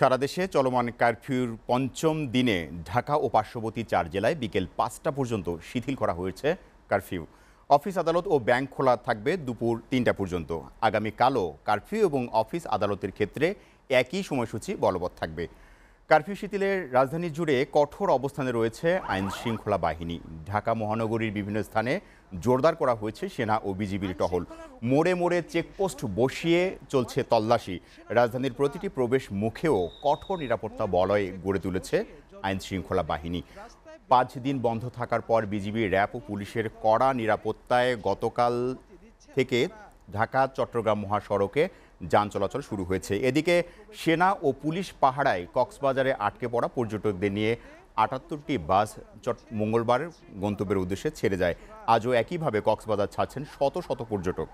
সারা দেশে চলমান কারফিউর পঞ্চম দিনে ঢাকা ও পার্শ্ববর্তী চার জেলায় বিকেল পাঁচটা পর্যন্ত শিথিল করা হয়েছে কারফিউ অফিস আদালত ও ব্যাংক খোলা থাকবে দুপুর তিনটা পর্যন্ত আগামীকালও কারফিউ এবং অফিস আদালতের ক্ষেত্রে একই সময়সূচি বলবৎ থাকবে কারফিউ শিথিলের রাজধানী জুড়ে কঠোর অবস্থানে রয়েছে আইন শৃঙ্খলা বাহিনী ঢাকা মহানগরীর বিভিন্ন স্থানে জোরদার করা হয়েছে সেনা ও বিজিবির টহল মোড়ে মোড়ে চেকপোস্ট বসিয়ে চলছে তল্লাশি রাজধানীর প্রতিটি প্রবেশ মুখেও কঠোর নিরাপত্তা বলয় গড়ে তুলেছে আইন শৃঙ্খলা বাহিনী পাঁচ দিন বন্ধ থাকার পর বিজিবি র্যাব ও পুলিশের কড়া নিরাপত্তায় গতকাল থেকে ঢাকা চট্টগ্রাম মহাসড়কে যান চলাচল শুরু হয়েছে এদিকে সেনা ও পুলিশ পাহারায় কক্সবাজারে আটকে পড়া পর্যটকদের নিয়ে আটাত্তরটি বাস চট মঙ্গলবার গন্তব্যের উদ্দেশ্যে ছেড়ে যায় আজও একইভাবে কক্সবাজার ছাড়ছেন শত শত পর্যটক